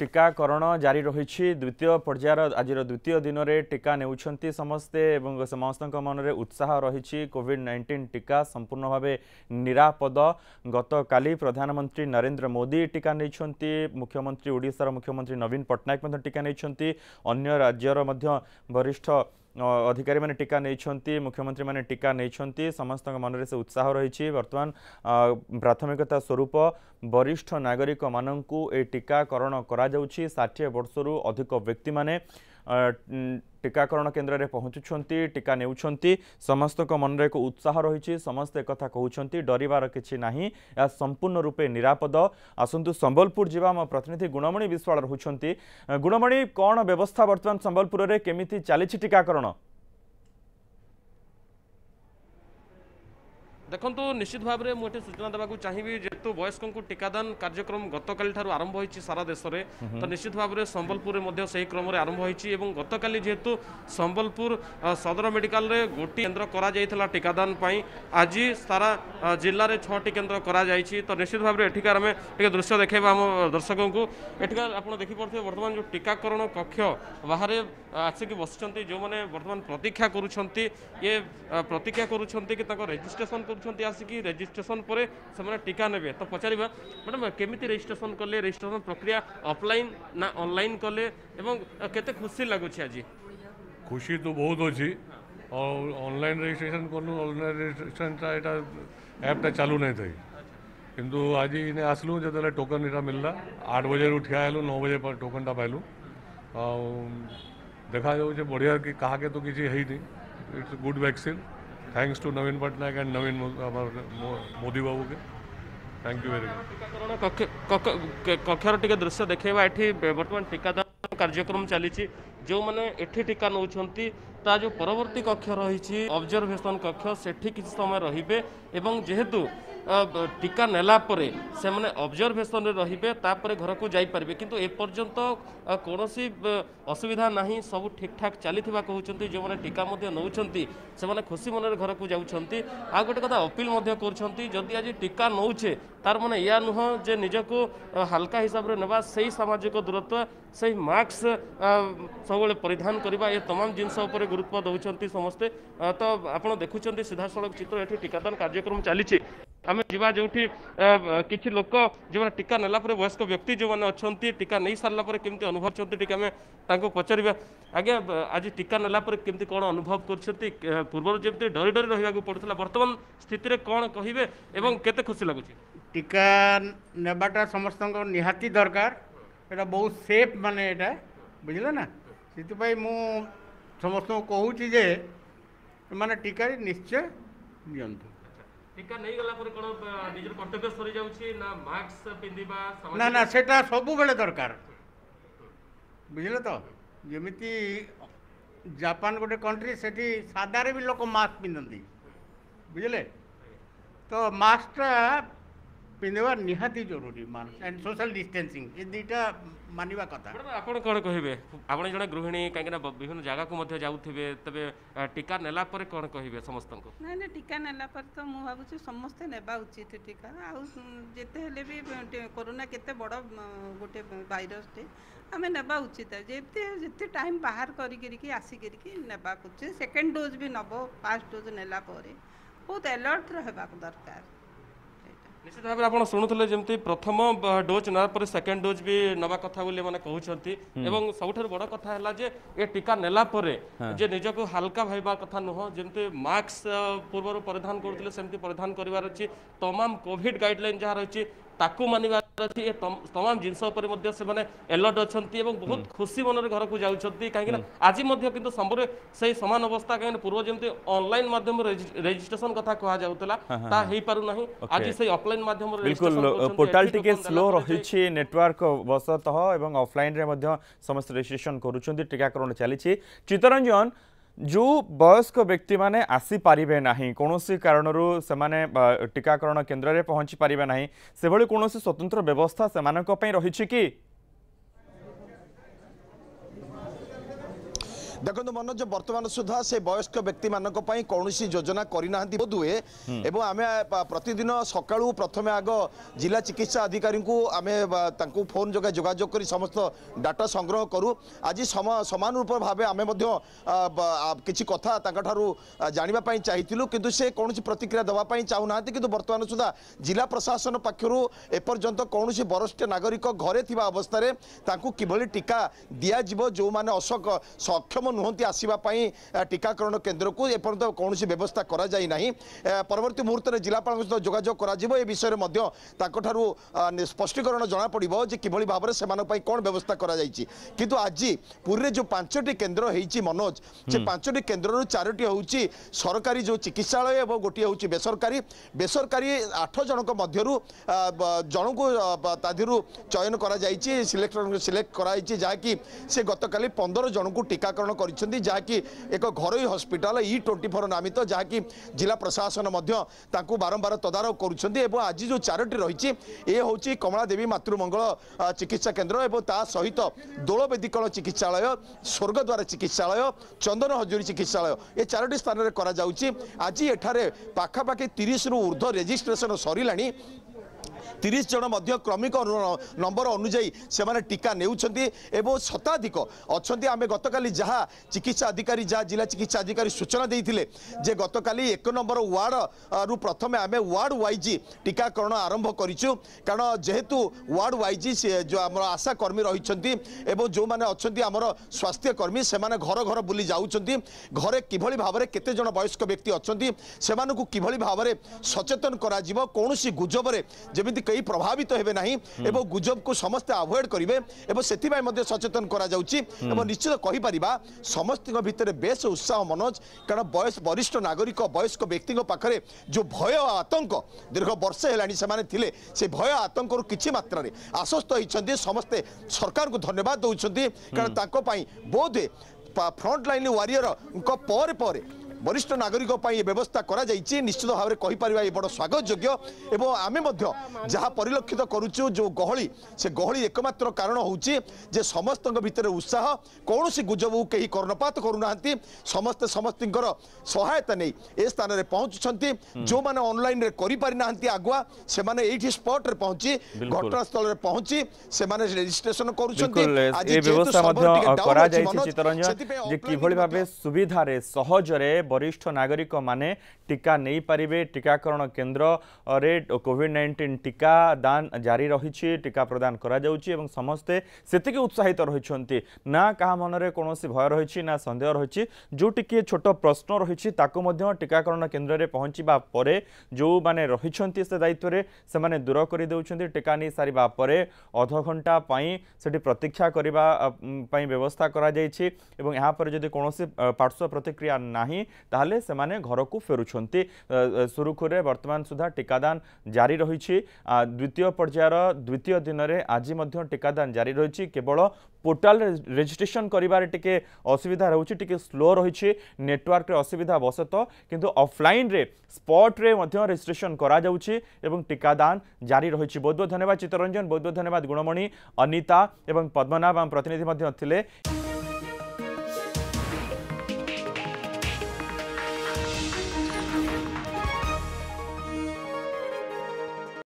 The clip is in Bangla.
ଟିକାକରଣ ଜାରି ରହିଛି ଦ୍ୱିତୀୟ ପର୍ଯ୍ୟାୟର ଆଜିର ଦ୍ୱିତୀୟ ଦିନରେ ଟିକା ନେଉଛନ୍ତି ସମସ୍ତେ ଏବଂ ସମସ୍ତଙ୍କ ମନରେ ଉତ୍ସାହ ରହିଛି କୋଭିଡ୍ ନାଇଣ୍ଟିନ୍ ଟିକା ସମ୍ପୂର୍ଣ୍ଣ ଭାବେ ନିରାପଦ ଗତକାଲି ପ୍ରଧାନମନ୍ତ୍ରୀ ନରେନ୍ଦ୍ର ମୋଦି ଟିକା ନେଇଛନ୍ତି ମୁଖ୍ୟମନ୍ତ୍ରୀ ଓଡ଼ିଶାର ମୁଖ୍ୟମନ୍ତ୍ରୀ ନବୀନ ପଟ୍ଟନାୟକ ମଧ୍ୟ ଟିକା ନେଇଛନ୍ତି ଅନ୍ୟ ରାଜ୍ୟର ମଧ୍ୟ ବରିଷ୍ଠ अधिकारी मैंने टीका नहीं मुख्यमंत्री मैंने टीका नहीं समस्त मन में से उत्साह रही बर्तमान प्राथमिकता स्वरूप वरिष्ठ नागरिक मानू टीकाकरण कराठी वर्ष रु अधिक व्यक्ति मैंने ଟିକାକରଣ କେନ୍ଦ୍ରରେ ପହଞ୍ଚୁଛନ୍ତି ଟିକା ନେଉଛନ୍ତି ସମସ୍ତଙ୍କ ମନରେ ଏକ ଉତ୍ସାହ ରହିଛି ସମସ୍ତେ ଏକଥା କହୁଛନ୍ତି ଡରିବାର କିଛି ନାହିଁ ଏହା ସମ୍ପୂର୍ଣ୍ଣ ରୂପେ ନିରାପଦ ଆସନ୍ତୁ ସମ୍ବଲପୁର ଯିବା ଆମ ପ୍ରତିନିଧି ଗୁଣମଣି ବିଶ୍ୱାଳ ରହୁଛନ୍ତି ଗୁଣମଣି କ'ଣ ବ୍ୟବସ୍ଥା ବର୍ତ୍ତମାନ ସମ୍ବଲପୁରରେ କେମିତି ଚାଲିଛି ଟିକାକରଣ ଦେଖନ୍ତୁ ନିଶ୍ଚିତ ଭାବରେ ମୁଁ ଏଠି ସୂଚନା ଦେବାକୁ ଚାହିଁବି ଯେହେତୁ ବୟସ୍କଙ୍କୁ ଟିକାଦାନ କାର୍ଯ୍ୟକ୍ରମ ଗତକାଲିଠାରୁ ଆରମ୍ଭ ହୋଇଛି ସାରା ଦେଶରେ ତ ନିଶ୍ଚିତ ଭାବରେ ସମ୍ବଲପୁରରେ ମଧ୍ୟ ସେହି କ୍ରମରେ ଆରମ୍ଭ ହୋଇଛି ଏବଂ ଗତକାଲି ଯେହେତୁ ସମ୍ବଲପୁର ସଦର ମେଡ଼ିକାଲରେ ଗୋଟିଏ କେନ୍ଦ୍ର କରାଯାଇଥିଲା ଟିକାଦାନ ପାଇଁ ଆଜି ସାରା ଜିଲ୍ଲାରେ ଛଅଟି କେନ୍ଦ୍ର କରାଯାଇଛି ତ ନିଶ୍ଚିତ ଭାବରେ ଏଠିକାର ଆମେ ଟିକେ ଦୃଶ୍ୟ ଦେଖାଇବା ଆମ ଦର୍ଶକଙ୍କୁ ଏଠିକାର ଆପଣ ଦେଖିପାରୁଥିବେ ବର୍ତ୍ତମାନ ଯେଉଁ ଟିକାକରଣ କକ୍ଷ ବାହାରେ ଆସିକି ବସିଛନ୍ତି ଯେଉଁମାନେ ବର୍ତ୍ତମାନ ପ୍ରତୀକ୍ଷା କରୁଛନ୍ତି ଇଏ ପ୍ରତୀକ୍ଷା କରୁଛନ୍ତି କି ତାଙ୍କ ରେଜିଷ୍ଟ୍ରେସନ आसिकी रेजिट्रेसन पर टीका ने तो पचार मैडम केमी रेजिट्रेसन कले रेजिट्रेसन प्रक्रिया अफलाइन ना अनलाइन कले के खुशी लगुच खुशी तो बहुत अच्छी और अनलाइन रेजिट्रेसन कलु अनल रेजिट्रेसन एप्टा चालू ना थे कि आज इन्हें आसलु जो टोकन ये ला आठ बजे ठिया नौ बजे टोकन टा पाइल आ देखा जा बढ़िया कि कहा तो किसी है it's good vaccine thanks to Naveen Patnaik and Naveen Modi babu के थैंक यू वेरी मच कक्षर टी दृश्य देखा ये बर्तमान टीकादान कार्यक्रम चली जो मैंने ये टीका नौ जो ଯେଉଁ कक्ष रही ରହିଛି कक्ष से किसी समय ସମୟ ରହିବେ ଏବଂ ଯେହେତୁ টিকা নেলা পরে সেমানে অবজরভেসনে রহবে তাপরে ঘরক যাইপারে কিন্তু এপর্যন্ত কৌশি অসুবিধা না সবু ঠিকঠাক চালি কুমার যে টিকা নৌকর সে খুশি মনে ঘরক যাচ্ছেন আউ গোটে কথা অপিল করছেন যদি আজ টিকা নৌছে তার মানে ইয়া নুহ যে নিজক হালকা হিসাবে নেওয়া সেই সামাজিক দূরত্ব সেই মাস্ক সবুলে পরিধান করা এ তমাম জিনিস উপরে গুরুত্ব দৌঁচ সমস্তে তো আপনার দেখুম সিধাসলখ চিত্র এটি টিকাদান কার্যক্রম চালছে ଆମେ ଯିବା ଯେଉଁଠି କିଛି ଲୋକ ଯେଉଁମାନେ ଟୀକା ନେଲା ପରେ ବୟସ୍କ ବ୍ୟକ୍ତି ଯେଉଁମାନେ ଅଛନ୍ତି ଟୀକା ନେଇସାରିଲା ପରେ କେମିତି ଅନୁଭବ କରୁଛନ୍ତି ଟିକେ ଆମେ ତାଙ୍କୁ ପଚାରିବା ଆଜ୍ଞା ଆଜି ଟୀକା ନେଲା ପରେ କେମିତି କ'ଣ ଅନୁଭବ କରୁଛନ୍ତି ପୂର୍ବରୁ ଯେମିତି ଡରି ଡରି ରହିବାକୁ ପଡ଼ୁଥିଲା ବର୍ତ୍ତମାନ ସ୍ଥିତିରେ କ'ଣ କହିବେ ଏବଂ କେତେ ଖୁସି ଲାଗୁଛି ଟୀକା ନେବାଟା ସମସ୍ତଙ୍କ ନିହାତି ଦରକାର ଏଇଟା ବହୁତ ସେଫ୍ ମାନେ ଏଇଟା ବୁଝିଲେ ନା ସେଥିପାଇଁ ମୁଁ ସମସ୍ତଙ୍କୁ କହୁଛି ଯେ ମାନେ ଟୀକା ନିଶ୍ଚୟ ନିଅନ୍ତୁ ଟିକା ନେଇଗଲା ପରେ କ'ଣ ନିଜର କର୍ତ୍ତବ୍ୟ ସରିଯାଉଛି ନା ମାସ୍କ ପିନ୍ଧିବା ନା ନା ସେଟା ସବୁବେଳେ ଦରକାର ବୁଝିଲେ ତ ଯେମିତି ଜାପାନ ଗୋଟେ କଣ୍ଟ୍ରି ସେଠି ସାଦାରେ ବି ଲୋକ ମାସ୍କ ପିନ୍ଧନ୍ତି ବୁଝିଲେ ତ ମାସ୍କଟା ପିନ୍ଧିବା ନିହାତି ଜରୁରୀ ଆଣ୍ଡ ସୋସିଆଲ ଡିଷ୍ଟାନ୍ସିଂ ଏ ଦୁଇଟା ମାନିବା କଥା ଆପଣ କ'ଣ କହିବେ ଆପଣ ଜଣେ ଗୃହିଣୀ କାହିଁକିନା ବିଭିନ୍ନ ଜାଗାକୁ ମଧ୍ୟ ଯାଉଥିବେ ତେବେ ଟୀକା ନେଲା ପରେ କ'ଣ କହିବେ ସମସ୍ତଙ୍କୁ ନାଇଁ ନାଇଁ ଟୀକା ନେଲା ପରେ ତ ମୁଁ ଭାବୁଛି ସମସ୍ତେ ନେବା ଉଚିତ ଟୀକା ଆଉ ଯେତେ ହେଲେ ବି କରୋନା କେତେ ବଡ଼ ଗୋଟେ ଭାଇରସଟେ ଆମେ ନେବା ଉଚିତ ଯେତେ ଯେତେ ଟାଇମ୍ ବାହାର କରିକିରିକି ଆସିକିରିକି ନେବା ଉଚିତ ସେକେଣ୍ଡ ଡୋଜ୍ ବି ନେବ ଫାର୍ଷ୍ଟ ଡୋଜ୍ ନେଲା ପରେ ବହୁତ ଆଲର୍ଟରେ ହେବାକୁ ଦରକାର নিশ্চিত ভাবে আপনার শুণুলে যেমনি প্রথম ডোজ নেওয়া পরে সেকেন্ড ডোজ বি নেওয়া কথা বলে মানে কুমার এবং সবুঠার বড় কথা হল যে এ টিকা নেলা পরে যে নিজকে হালকা ভাবা কথা নুহ যেমন মাস্ক পূর্ব পরিধান করুলে সেমতি পরিধান করবার অ তমাম কোভিড গাইডলাইন যা রয়েছে তাকে মানিবার ଅଛି ଏ ତମାମ ଜିନିଷ ଉପରେ ମଧ୍ୟ ସେମାନେ ଏଲର୍ଟ ଅଛନ୍ତି ଏବଂ ବହୁତ ଖୁସି ମନରେ ଘରକୁ ଯାଉଛନ୍ତି କାହିଁକିନା ଆଜି ମଧ୍ୟ କିନ୍ତୁ ସମ୍ଭବରେ ସେଇ ସମାନ ଅବସ୍ଥା କାହିଁକିନା ପୂର୍ବ ଯେମିତି ଅନଲାଇନ୍ ମାଧ୍ୟମରେ ରେଜିଷ୍ଟ୍ରେସନ କଥା କୁହାଯାଉଥିଲା ତାହା ହେଇପାରୁନାହିଁ ଆଜି ସେଇ ଅଫଲାଇନ ମାଧ୍ୟମରେ ପୋର୍ଟାଲ ଟିକେ ସ୍ଲୋ ରହିଛି ନେଟୱାର୍କ ବଶତଃ ଏବଂ ଅଫଲାଇନରେ ମଧ୍ୟ ସମସ୍ତେ ରେଜିଷ୍ଟ୍ରେସନ କରୁଛନ୍ତି ଟିକାକରଣ ଚାଲିଛି ଚିତ୍ତରଞ୍ଜନ जो वयस्क व्यक्ति मैंने आसीपारे ना कौन कारण से टीकाकरण केन्द्र में पहुँची पारे ना से कौन स्वतंत्र व्यवस्था से रही कि ଦେଖନ୍ତୁ ମନୋଜ ବର୍ତ୍ତମାନ ସୁଦ୍ଧା ସେ ବୟସ୍କ ବ୍ୟକ୍ତିମାନଙ୍କ ପାଇଁ କୌଣସି ଯୋଜନା କରିନାହାନ୍ତି ବୋଧୁଏ ଏବଂ ଆମେ ପ୍ରତିଦିନ ସକାଳୁ ପ୍ରଥମେ ଆଗ ଜିଲ୍ଲା ଚିକିତ୍ସା ଅଧିକାରୀଙ୍କୁ ଆମେ ତାଙ୍କୁ ଫୋନ୍ ଯୋଗେ ଯୋଗାଯୋଗ କରି ସମସ୍ତ ଡାଟା ସଂଗ୍ରହ କରୁ ଆଜି ସମାନ ରୂପ ଭାବେ ଆମେ ମଧ୍ୟ କିଛି କଥା ତାଙ୍କଠାରୁ ଜାଣିବା ପାଇଁ ଚାହିଁଥିଲୁ କିନ୍ତୁ ସେ କୌଣସି ପ୍ରତିକ୍ରିୟା ଦେବା ପାଇଁ ଚାହୁଁନାହାନ୍ତି କିନ୍ତୁ ବର୍ତ୍ତମାନ ସୁଦ୍ଧା ଜିଲ୍ଲା ପ୍ରଶାସନ ପକ୍ଷରୁ ଏପର୍ଯ୍ୟନ୍ତ କୌଣସି ବରିଷ୍ଠ ନାଗରିକ ଘରେ ଥିବା ଅବସ୍ଥାରେ ତାଙ୍କୁ କିଭଳି ଟିକା ଦିଆଯିବ ଯେଉଁମାନେ ଅସକ୍ଷମ নুহতি আসা টিকাকরণ কেন্দ্রক এপর্যন্ত কৌশি ব্যবস্থা করা যাই না পরবর্তী মুহূর্তে জেলাপাল সহ যোগাযোগ করা এই বিষয়ে তাঠার স্পষ্টীকরণ জনাপড়ব যে কিভাবে ভাবে সে কম ব্যবস্থা করা যাই কিন্তু আজ পুরীতে যে পাঁচটি কেন্দ্র হয়েছে মনোজ সে পাঁচটি কেন্দ্রর চারোটি হচ্ছে সরকারি যে চিকিৎসালয় এবং গোটিয়ে হচ্ছে বেসরকারি বেসরকারি আঠ জনক মধ্যর জনক তাদের চয়ন করা যাই সিলেক্ট সিলেক্ট করা হয়েছে যা কি সে গতকাল পনেরো জনক টিকাকরণ କରିଛନ୍ତି ଯାହାକି ଏକ ଘରୋଇ ହସ୍ପିଟାଲ ଇ ଟ୍ୱେଣ୍ଟି ଫୋର୍ ନାମିତ ଯାହାକି ଜିଲ୍ଲା ପ୍ରଶାସନ ମଧ୍ୟ ତାଙ୍କୁ ବାରମ୍ବାର ତଦାରଖ କରୁଛନ୍ତି ଏବଂ ଆଜି ଯେଉଁ ଚାରୋଟି ରହିଛି ଏ ହେଉଛି କମଳାଦେବୀ ମାତୃମଙ୍ଗଳ ଚିକିତ୍ସା କେନ୍ଦ୍ର ଏବଂ ତା ସହିତ ଦୋଳବେଦିକଳ ଚିକିତ୍ସାଳୟ ସ୍ୱର୍ଗଦ୍ୱାର ଚିକିତ୍ସାଳୟ ଚନ୍ଦନ ହଜୁରୀ ଚିକିତ୍ସାଳୟ ଏ ଚାରୋଟି ସ୍ଥାନରେ କରାଯାଉଛି ଆଜି ଏଠାରେ ପାଖାପାଖି ତିରିଶରୁ ଉର୍ଦ୍ଧ୍ୱ ରେଜିଷ୍ଟ୍ରେସନ ସରିଲାଣି তিরিশ জন মধ্য ক্রমিক নম্বর অনুযায়ী সেমানে টিকা নেউছন্তি এবং শতাধিক অছন্তি আমি গতকালি যাহা চিকিৎসা অধিকারী যা জেলা চিকিৎসা অধিকারী সূচনা দেইথিলে যে গতকালি এক নম্বর ওয়ার্ড রু প্রথমে আমি ওয়ার্ড ওয়াইজি টিকাকরণ আরম্ভ করিছু কারণ যেহেতু ওয়ার্ড ওয়াইজি আমার আশা কর্মী রয়েছেন এবং যে অনেক আমার স্বাস্থ্য কর্মী সে ঘর ঘর বুলি যাচ্ছেন ঘরে কিভাবে ভাবে কেতজন বয়স্ক ব্যক্তি অনেক সে কিভাবে ভাবে সচেতন করা কোণী গুজবরে ଯେମିତି କେହି ପ୍ରଭାବିତ ହେବେ ନାହିଁ ଏବଂ ଗୁଜବକୁ ସମସ୍ତେ ଆଭଏଡ କରିବେ ଏବଂ ସେଥିପାଇଁ ମଧ୍ୟ ସଚେତନ କରାଯାଉଛି ଏବଂ ନିଶ୍ଚିତ କହିପାରିବା ସମସ୍ତଙ୍କ ଭିତରେ ବେଶ ଉତ୍ସାହ ମନୋଜ କାରଣ ବୟସ ବରିଷ୍ଠ ନାଗରିକ ବୟସ୍କ ବ୍ୟକ୍ତିଙ୍କ ପାଖରେ ଯେଉଁ ଭୟ ଆତଙ୍କ ଦୀର୍ଘ ବର୍ଷ ହେଲାଣି ସେମାନେ ଥିଲେ ସେ ଭୟ ଆତଙ୍କରୁ କିଛି ମାତ୍ରାରେ ଆଶ୍ୱସ୍ତ ହୋଇଛନ୍ତି ସମସ୍ତେ ସରକାରଙ୍କୁ ଧନ୍ୟବାଦ ଦେଉଛନ୍ତି କାରଣ ତାଙ୍କ ପାଇଁ ବୋଧେ ଫ୍ରଣ୍ଟ ୱାରିୟରଙ୍କ ପରେ ପରେ বরিষ্ঠ নাগরিক পাই ব্যবস্থা করা যাই নিশ্চিত ভাবে কহিপারিবা এই বড় স্বাগত যোগ্য এবং আমি মধ্যে যা পরিলক্ষিত করুছু যে গহলি সে গহলি একমাত্র কারণ হচ্ছে যে সমস্ত ভিতরে উৎসাহ কৌশি গুজব কে কর্ণপাত করু না সমস্ত সমস্ত সহায়তা নেই এ স্থানের পৌঁছুচ্ছেন যে অনলাইন করে পারি না আগুয়া সে এইটি স্পটে পৌঁছি ঘটনাস্থলে পৌঁছি সে রেজিষ্ট্রেসন করছেন এই ব্যবস্থা করা যাইছে চিত্তরঞ্জন যে কিভাবে ভাবে সহজরে বরিষ্ঠ নাগরিক মানে টিকা নেইপারে টিকাকরণ কেন্দ্রে কোভিড নাইন্টিন টিকা দান জারি রয়েছে টিকা প্রদান করা যাচ্ছে এবং সমস্তে সেতিকি উৎসাহিত রয়েছেন না কাহা মনরে কোণী ভয় রয়েছে না সন্দেহ রয়েছে যেটিকি ছোট প্রশ্ন রয়েছে তাকে টিকাকরণ কেন্দ্রে পৌঁছবা পরে যে রয়েছেন সে দায়িত্বরে সে দূর করে দেওয়া টিকা নিয়ে সারা পরে অধ ঘণ্টা সেটি প্রতীক্ষা করা ব্যবস্থা করা যাই এবং এরপরে যদি কোণী পার্শ্ব প্রতিক্রিয়া না তাহলে সেমানে ଘରକୁ ଫେରୁଛନ୍ତି সুরুখুরে বর্তমান ସୁଦ୍ଧା টিকাদান জারি ରହିଛି দ্বিতীয় পর্যায়ের দ্বিতীয় ଦିନରେ আজি মধ্য টিকাদান জারি রয়েছে কেবল পোর্টাল রেজিষ্ট্রেসন করবার টিকি অসুবিধা রয়েছে টিকি স্লো রয়েছে নেটওয়ার্কের অসুবিধা বশত কিন্তু অফলাইনরে স্পটরে রেজিষ্ট্রেসন করা যাচ্ছে এবং টিকাদান জারি রয়েছে বহু বহু ধন্যবাদ চিত্তরঞ্জন বহু বহু ধন্যবাদ গুণমণি অনিতা এবং পদ্মনাভ আম প্রতিনিধি লে